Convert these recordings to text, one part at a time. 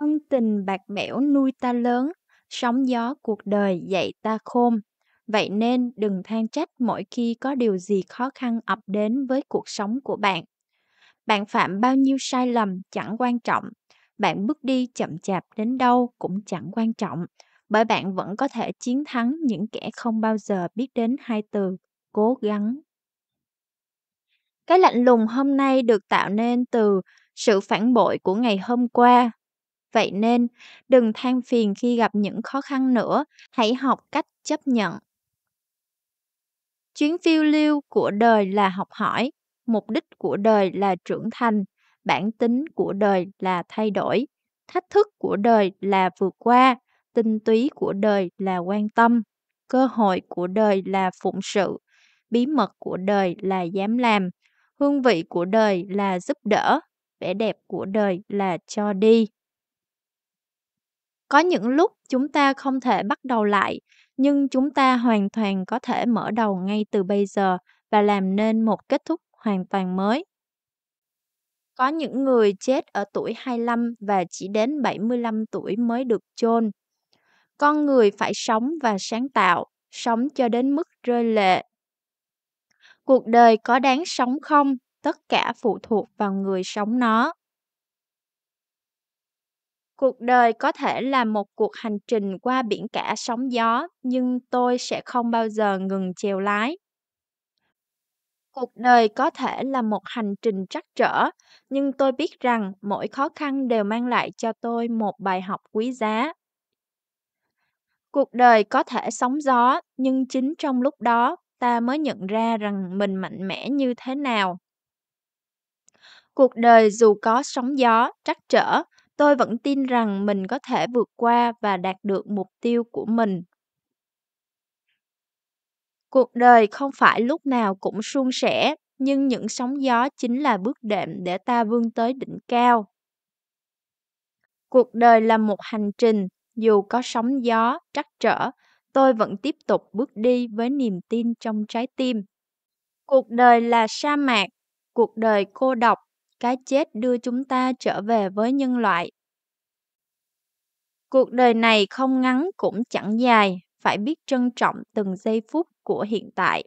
Ân tình bạc bẽo nuôi ta lớn, sóng gió cuộc đời dạy ta khôn. Vậy nên đừng than trách mỗi khi có điều gì khó khăn ập đến với cuộc sống của bạn. Bạn phạm bao nhiêu sai lầm chẳng quan trọng, bạn bước đi chậm chạp đến đâu cũng chẳng quan trọng, bởi bạn vẫn có thể chiến thắng những kẻ không bao giờ biết đến hai từ cố gắng. Cái lạnh lùng hôm nay được tạo nên từ sự phản bội của ngày hôm qua Vậy nên, đừng than phiền khi gặp những khó khăn nữa, hãy học cách chấp nhận. Chuyến phiêu lưu của đời là học hỏi, mục đích của đời là trưởng thành, bản tính của đời là thay đổi, thách thức của đời là vượt qua, tinh túy của đời là quan tâm, cơ hội của đời là phụng sự, bí mật của đời là dám làm, hương vị của đời là giúp đỡ, vẻ đẹp của đời là cho đi có những lúc chúng ta không thể bắt đầu lại nhưng chúng ta hoàn toàn có thể mở đầu ngay từ bây giờ và làm nên một kết thúc hoàn toàn mới. Có những người chết ở tuổi 25 và chỉ đến 75 tuổi mới được chôn. Con người phải sống và sáng tạo, sống cho đến mức rơi lệ. Cuộc đời có đáng sống không? Tất cả phụ thuộc vào người sống nó cuộc đời có thể là một cuộc hành trình qua biển cả sóng gió nhưng tôi sẽ không bao giờ ngừng chèo lái cuộc đời có thể là một hành trình trắc trở nhưng tôi biết rằng mỗi khó khăn đều mang lại cho tôi một bài học quý giá cuộc đời có thể sóng gió nhưng chính trong lúc đó ta mới nhận ra rằng mình mạnh mẽ như thế nào cuộc đời dù có sóng gió trắc trở Tôi vẫn tin rằng mình có thể vượt qua và đạt được mục tiêu của mình. Cuộc đời không phải lúc nào cũng suôn sẻ, nhưng những sóng gió chính là bước đệm để ta vươn tới đỉnh cao. Cuộc đời là một hành trình, dù có sóng gió, trắc trở, tôi vẫn tiếp tục bước đi với niềm tin trong trái tim. Cuộc đời là sa mạc, cuộc đời cô độc, cái chết đưa chúng ta trở về với nhân loại. Cuộc đời này không ngắn cũng chẳng dài, phải biết trân trọng từng giây phút của hiện tại.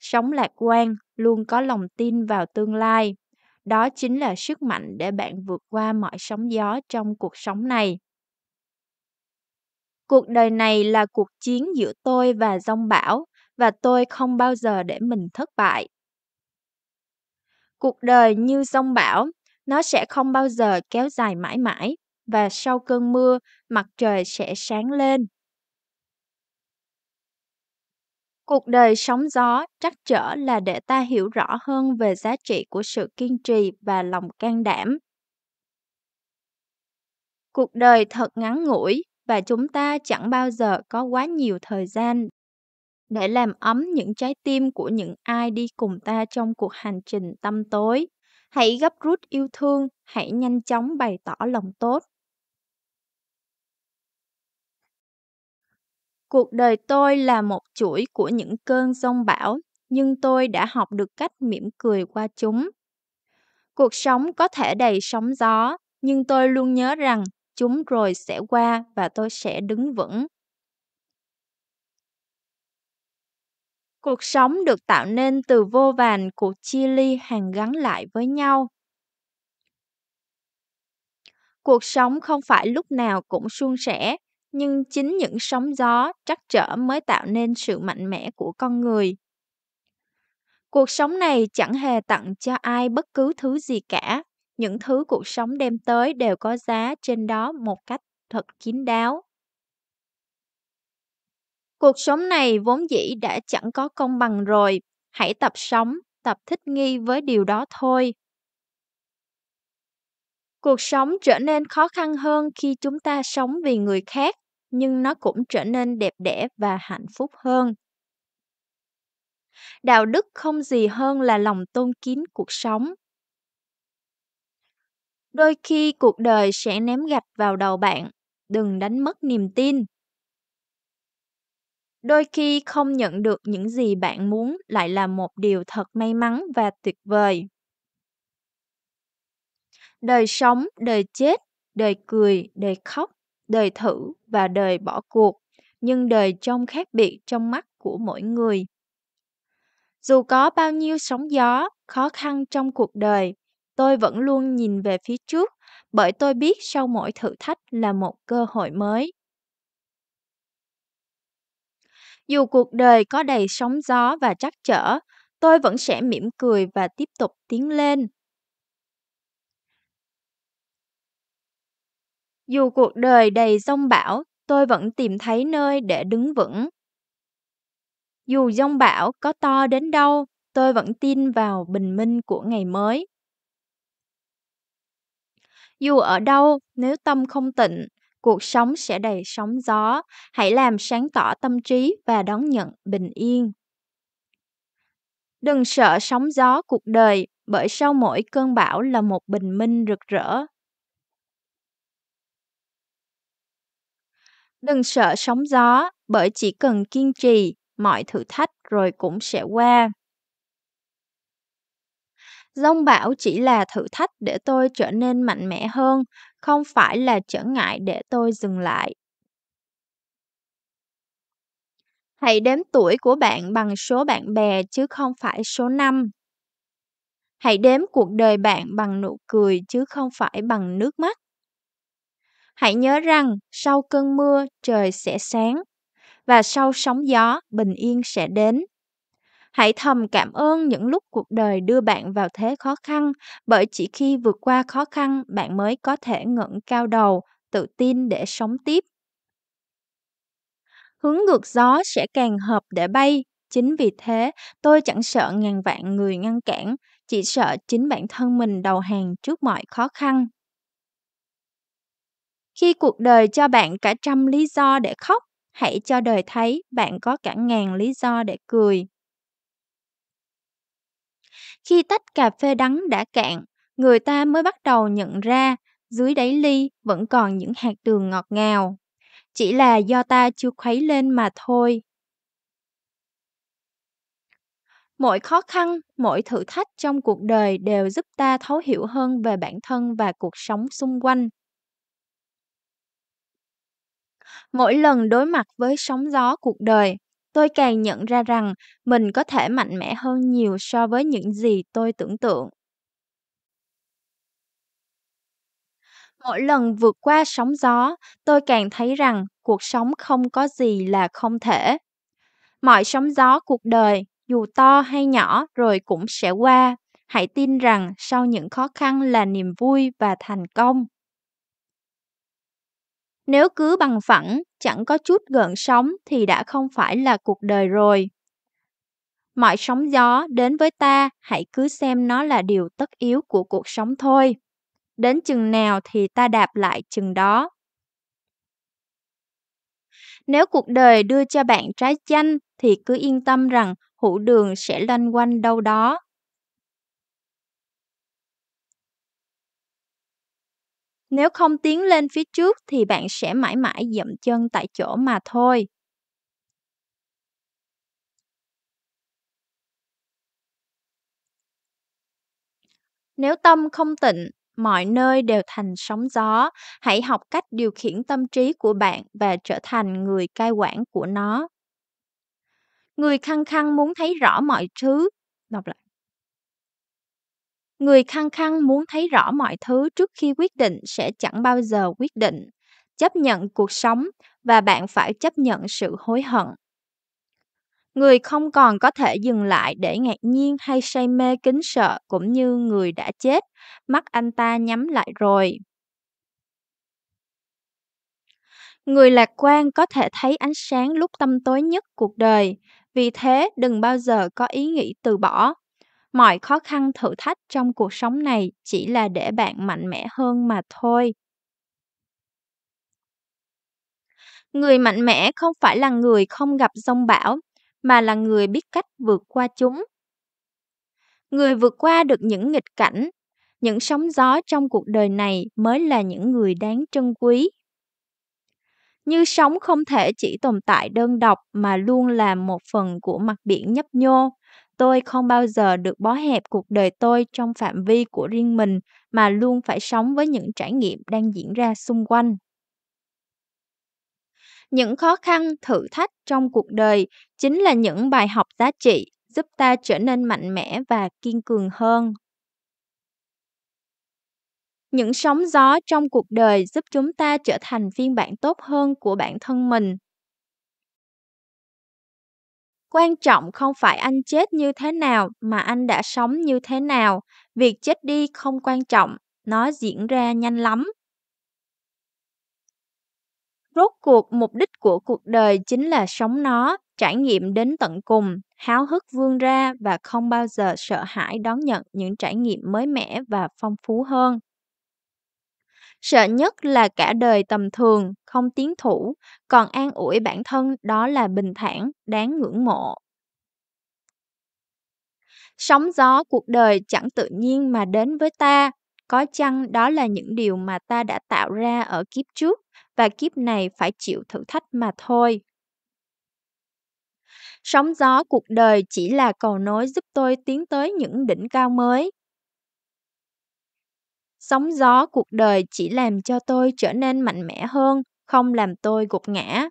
Sống lạc quan, luôn có lòng tin vào tương lai. Đó chính là sức mạnh để bạn vượt qua mọi sóng gió trong cuộc sống này. Cuộc đời này là cuộc chiến giữa tôi và dông bão và tôi không bao giờ để mình thất bại. Cuộc đời như dông bão, nó sẽ không bao giờ kéo dài mãi mãi và sau cơn mưa mặt trời sẽ sáng lên. Cuộc đời sóng gió trắc trở là để ta hiểu rõ hơn về giá trị của sự kiên trì và lòng can đảm. Cuộc đời thật ngắn ngủi và chúng ta chẳng bao giờ có quá nhiều thời gian để làm ấm những trái tim của những ai đi cùng ta trong cuộc hành trình tâm tối. Hãy gấp rút yêu thương, hãy nhanh chóng bày tỏ lòng tốt. Cuộc đời tôi là một chuỗi của những cơn giông bão, nhưng tôi đã học được cách mỉm cười qua chúng. Cuộc sống có thể đầy sóng gió, nhưng tôi luôn nhớ rằng chúng rồi sẽ qua và tôi sẽ đứng vững. Cuộc sống được tạo nên từ vô vàn cuộc chia ly hàng gắn lại với nhau. Cuộc sống không phải lúc nào cũng suôn sẻ, nhưng chính những sóng gió trắc trở mới tạo nên sự mạnh mẽ của con người. Cuộc sống này chẳng hề tặng cho ai bất cứ thứ gì cả, những thứ cuộc sống đem tới đều có giá trên đó một cách thật kín đáo. Cuộc sống này vốn dĩ đã chẳng có công bằng rồi, hãy tập sống, tập thích nghi với điều đó thôi. Cuộc sống trở nên khó khăn hơn khi chúng ta sống vì người khác, nhưng nó cũng trở nên đẹp đẽ và hạnh phúc hơn. Đạo đức không gì hơn là lòng tôn kính cuộc sống. Đôi khi cuộc đời sẽ ném gạch vào đầu bạn, đừng đánh mất niềm tin đôi khi không nhận được những gì bạn muốn lại là một điều thật may mắn và tuyệt vời đời sống đời chết đời cười đời khóc đời thử và đời bỏ cuộc nhưng đời trông khác biệt trong mắt của mỗi người dù có bao nhiêu sóng gió khó khăn trong cuộc đời tôi vẫn luôn nhìn về phía trước bởi tôi biết sau mỗi thử thách là một cơ hội mới dù cuộc đời có đầy sóng gió và trắc trở, tôi vẫn sẽ mỉm cười và tiếp tục tiến lên. Dù cuộc đời đầy dông bão, tôi vẫn tìm thấy nơi để đứng vững. Dù dông bão có to đến đâu, tôi vẫn tin vào bình minh của ngày mới. Dù ở đâu, nếu tâm không tịnh, cuộc sống sẽ đầy sóng gió, hãy làm sáng tỏ tâm trí và đón nhận bình yên. Đừng sợ sóng gió cuộc đời, bởi sau mỗi cơn bão là một bình minh rực rỡ. Đừng sợ sóng gió, bởi chỉ cần kiên trì, mọi thử thách rồi cũng sẽ qua. Dông bão chỉ là thử thách để tôi trở nên mạnh mẽ hơn, không phải là trở ngại để tôi dừng lại. Hãy đếm tuổi của bạn bằng số bạn bè chứ không phải số năm. Hãy đếm cuộc đời bạn bằng nụ cười chứ không phải bằng nước mắt. Hãy nhớ rằng sau cơn mưa trời sẽ sáng và sau sóng gió bình yên sẽ đến. Hãy thầm cảm ơn những lúc cuộc đời đưa bạn vào thế khó khăn, bởi chỉ khi vượt qua khó khăn, bạn mới có thể ngẩng cao đầu, tự tin để sống tiếp. Hướng ngược gió sẽ càng hợp để bay, chính vì thế tôi chẳng sợ ngàn vạn người ngăn cản, chỉ sợ chính bản thân mình đầu hàng trước mọi khó khăn. Khi cuộc đời cho bạn cả trăm lý do để khóc, hãy cho đời thấy bạn có cả ngàn lý do để cười. Khi tách cà phê đắng đã cạn, người ta mới bắt đầu nhận ra dưới đáy ly vẫn còn những hạt đường ngọt ngào. Chỉ là do ta chưa khuấy lên mà thôi. Mỗi khó khăn, mỗi thử thách trong cuộc đời đều giúp ta thấu hiểu hơn về bản thân và cuộc sống xung quanh. Mỗi lần đối mặt với sóng gió cuộc đời, Tôi càng nhận ra rằng mình có thể mạnh mẽ hơn nhiều so với những gì tôi tưởng tượng. Mỗi lần vượt qua sóng gió, tôi càng thấy rằng cuộc sống không có gì là không thể. Mọi sóng gió cuộc đời, dù to hay nhỏ rồi cũng sẽ qua. Hãy tin rằng sau những khó khăn là niềm vui và thành công. Nếu cứ bằng phẳng, chẳng có chút gợn sóng thì đã không phải là cuộc đời rồi. Mọi sóng gió đến với ta, hãy cứ xem nó là điều tất yếu của cuộc sống thôi. Đến chừng nào thì ta đạp lại chừng đó. Nếu cuộc đời đưa cho bạn trái chanh thì cứ yên tâm rằng hữu đường sẽ loanh quanh đâu đó Nếu không tiến lên phía trước thì bạn sẽ mãi mãi dậm chân tại chỗ mà thôi. Nếu tâm không tịnh, mọi nơi đều thành sóng gió, hãy học cách điều khiển tâm trí của bạn và trở thành người cai quản của nó. Người khăng khăng muốn thấy rõ mọi thứ, đọc lại người khăng khăng muốn thấy rõ mọi thứ trước khi quyết định sẽ chẳng bao giờ quyết định chấp nhận cuộc sống và bạn phải chấp nhận sự hối hận người không còn có thể dừng lại để ngạc nhiên hay say mê kính sợ cũng như người đã chết mắt anh ta nhắm lại rồi người lạc quan có thể thấy ánh sáng lúc tâm tối nhất cuộc đời vì thế đừng bao giờ có ý nghĩ từ bỏ mọi khó khăn thử thách trong cuộc sống này chỉ là để bạn mạnh mẽ hơn mà thôi người mạnh mẽ không phải là người không gặp rông bão mà là người biết cách vượt qua chúng người vượt qua được những nghịch cảnh những sóng gió trong cuộc đời này mới là những người đáng trân quý như sóng không thể chỉ tồn tại đơn độc mà luôn là một phần của mặt biển nhấp nhô tôi không bao giờ được bó hẹp cuộc đời tôi trong phạm vi của riêng mình mà luôn phải sống với những trải nghiệm đang diễn ra xung quanh những khó khăn thử thách trong cuộc đời chính là những bài học giá trị giúp ta trở nên mạnh mẽ và kiên cường hơn những sóng gió trong cuộc đời giúp chúng ta trở thành phiên bản tốt hơn của bản thân mình quan trọng không phải anh chết như thế nào mà anh đã sống như thế nào việc chết đi không quan trọng nó diễn ra nhanh lắm rốt cuộc mục đích của cuộc đời chính là sống nó trải nghiệm đến tận cùng háo hức vươn ra và không bao giờ sợ hãi đón nhận những trải nghiệm mới mẻ và phong phú hơn Sợ nhất là cả đời tầm thường, không tiến thủ, còn an ủi bản thân đó là bình thản, đáng ngưỡng mộ. Sóng gió cuộc đời chẳng tự nhiên mà đến với ta, có chăng đó là những điều mà ta đã tạo ra ở kiếp trước và kiếp này phải chịu thử thách mà thôi. Sóng gió cuộc đời chỉ là cầu nối giúp tôi tiến tới những đỉnh cao mới, sóng gió cuộc đời chỉ làm cho tôi trở nên mạnh mẽ hơn không làm tôi gục ngã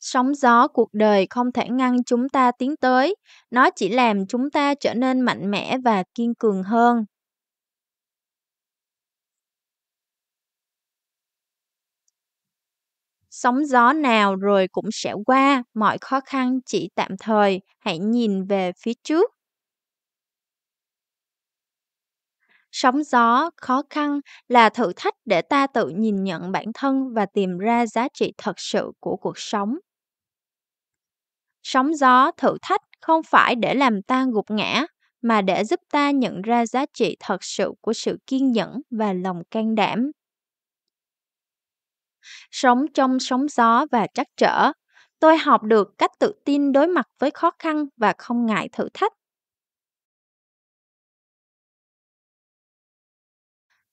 sóng gió cuộc đời không thể ngăn chúng ta tiến tới nó chỉ làm chúng ta trở nên mạnh mẽ và kiên cường hơn sóng gió nào rồi cũng sẽ qua mọi khó khăn chỉ tạm thời hãy nhìn về phía trước sóng gió khó khăn là thử thách để ta tự nhìn nhận bản thân và tìm ra giá trị thật sự của cuộc sống sóng gió thử thách không phải để làm ta gục ngã mà để giúp ta nhận ra giá trị thật sự của sự kiên nhẫn và lòng can đảm sống trong sóng gió và trắc trở tôi học được cách tự tin đối mặt với khó khăn và không ngại thử thách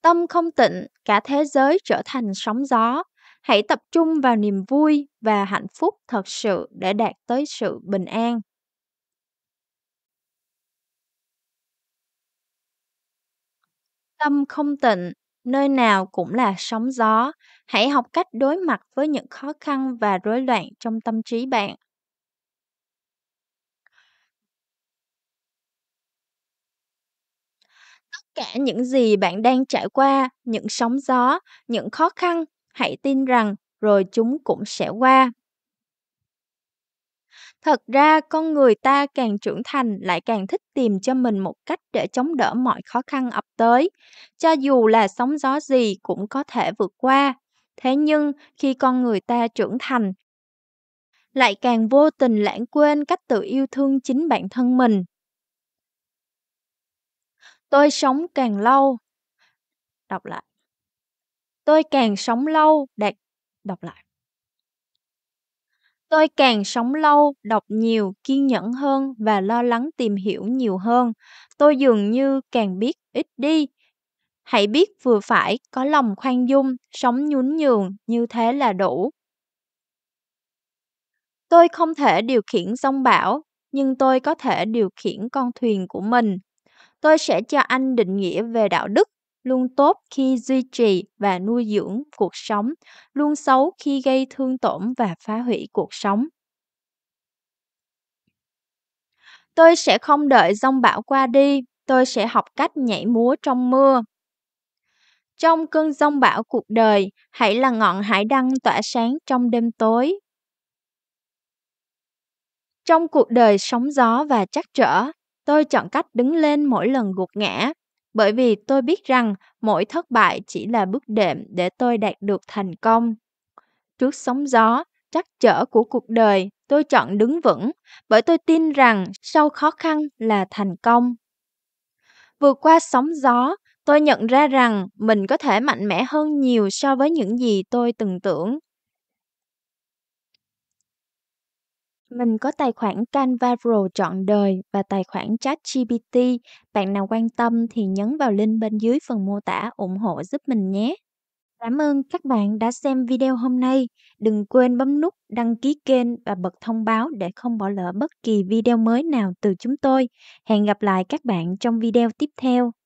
Tâm không tịnh, cả thế giới trở thành sóng gió. Hãy tập trung vào niềm vui và hạnh phúc thật sự để đạt tới sự bình an. Tâm không tịnh, nơi nào cũng là sóng gió. Hãy học cách đối mặt với những khó khăn và rối loạn trong tâm trí bạn cả những gì bạn đang trải qua, những sóng gió, những khó khăn, hãy tin rằng rồi chúng cũng sẽ qua. Thật ra con người ta càng trưởng thành lại càng thích tìm cho mình một cách để chống đỡ mọi khó khăn ập tới, cho dù là sóng gió gì cũng có thể vượt qua. Thế nhưng khi con người ta trưởng thành lại càng vô tình lãng quên cách tự yêu thương chính bản thân mình Tôi sống càng lâu. Đọc lại. Tôi càng sống lâu đạt đọc lại. Tôi càng sống lâu, đọc nhiều, kiên nhẫn hơn và lo lắng tìm hiểu nhiều hơn. Tôi dường như càng biết ít đi. Hãy biết vừa phải, có lòng khoan dung, sống nhún nhường, như thế là đủ. Tôi không thể điều khiển sông bão, nhưng tôi có thể điều khiển con thuyền của mình tôi sẽ cho anh định nghĩa về đạo đức luôn tốt khi duy trì và nuôi dưỡng cuộc sống luôn xấu khi gây thương tổn và phá hủy cuộc sống tôi sẽ không đợi giông bão qua đi tôi sẽ học cách nhảy múa trong mưa trong cơn giông bão cuộc đời hãy là ngọn hải đăng tỏa sáng trong đêm tối trong cuộc đời sóng gió và trắc trở Tôi chọn cách đứng lên mỗi lần gục ngã, bởi vì tôi biết rằng mỗi thất bại chỉ là bước đệm để tôi đạt được thành công. Trước sóng gió, trắc trở của cuộc đời, tôi chọn đứng vững, bởi tôi tin rằng sau khó khăn là thành công. Vượt qua sóng gió, tôi nhận ra rằng mình có thể mạnh mẽ hơn nhiều so với những gì tôi từng tưởng Mình có tài khoản Canva Pro trọn đời và tài khoản Chat GPT. Bạn nào quan tâm thì nhấn vào link bên dưới phần mô tả ủng hộ giúp mình nhé. Cảm ơn các bạn đã xem video hôm nay. Đừng quên bấm nút đăng ký kênh và bật thông báo để không bỏ lỡ bất kỳ video mới nào từ chúng tôi. Hẹn gặp lại các bạn trong video tiếp theo.